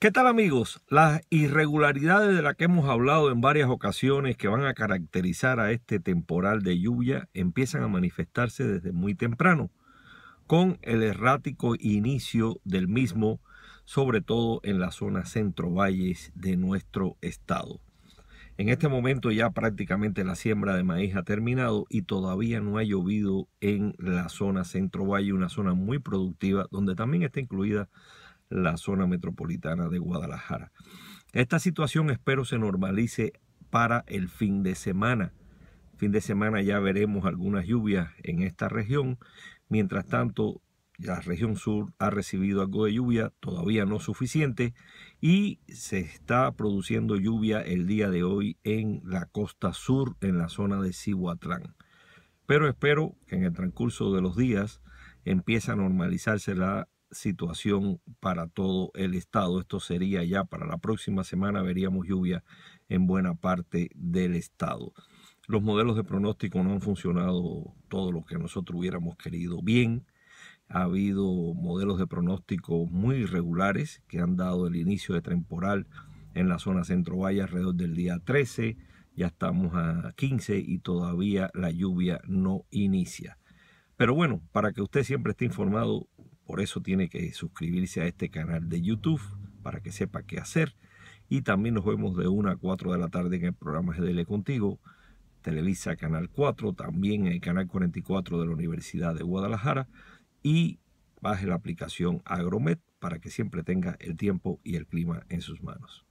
¿Qué tal amigos? Las irregularidades de las que hemos hablado en varias ocasiones que van a caracterizar a este temporal de lluvia empiezan a manifestarse desde muy temprano, con el errático inicio del mismo, sobre todo en la zona centro-valles de nuestro estado. En este momento ya prácticamente la siembra de maíz ha terminado y todavía no ha llovido en la zona centro-valle, una zona muy productiva donde también está incluida la zona metropolitana de Guadalajara. Esta situación espero se normalice para el fin de semana. Fin de semana ya veremos algunas lluvias en esta región. Mientras tanto, la región sur ha recibido algo de lluvia, todavía no suficiente, y se está produciendo lluvia el día de hoy en la costa sur, en la zona de Cihuatlán. Pero espero que en el transcurso de los días empiece a normalizarse la situación para todo el estado. Esto sería ya para la próxima semana, veríamos lluvia en buena parte del estado. Los modelos de pronóstico no han funcionado todo lo que nosotros hubiéramos querido bien. Ha habido modelos de pronóstico muy irregulares que han dado el inicio de temporal en la zona centro valle alrededor del día 13. Ya estamos a 15 y todavía la lluvia no inicia. Pero bueno, para que usted siempre esté informado, por eso tiene que suscribirse a este canal de YouTube para que sepa qué hacer. Y también nos vemos de 1 a 4 de la tarde en el programa GDL Contigo, Televisa Canal 4, también en el Canal 44 de la Universidad de Guadalajara. Y baje la aplicación Agromet para que siempre tenga el tiempo y el clima en sus manos.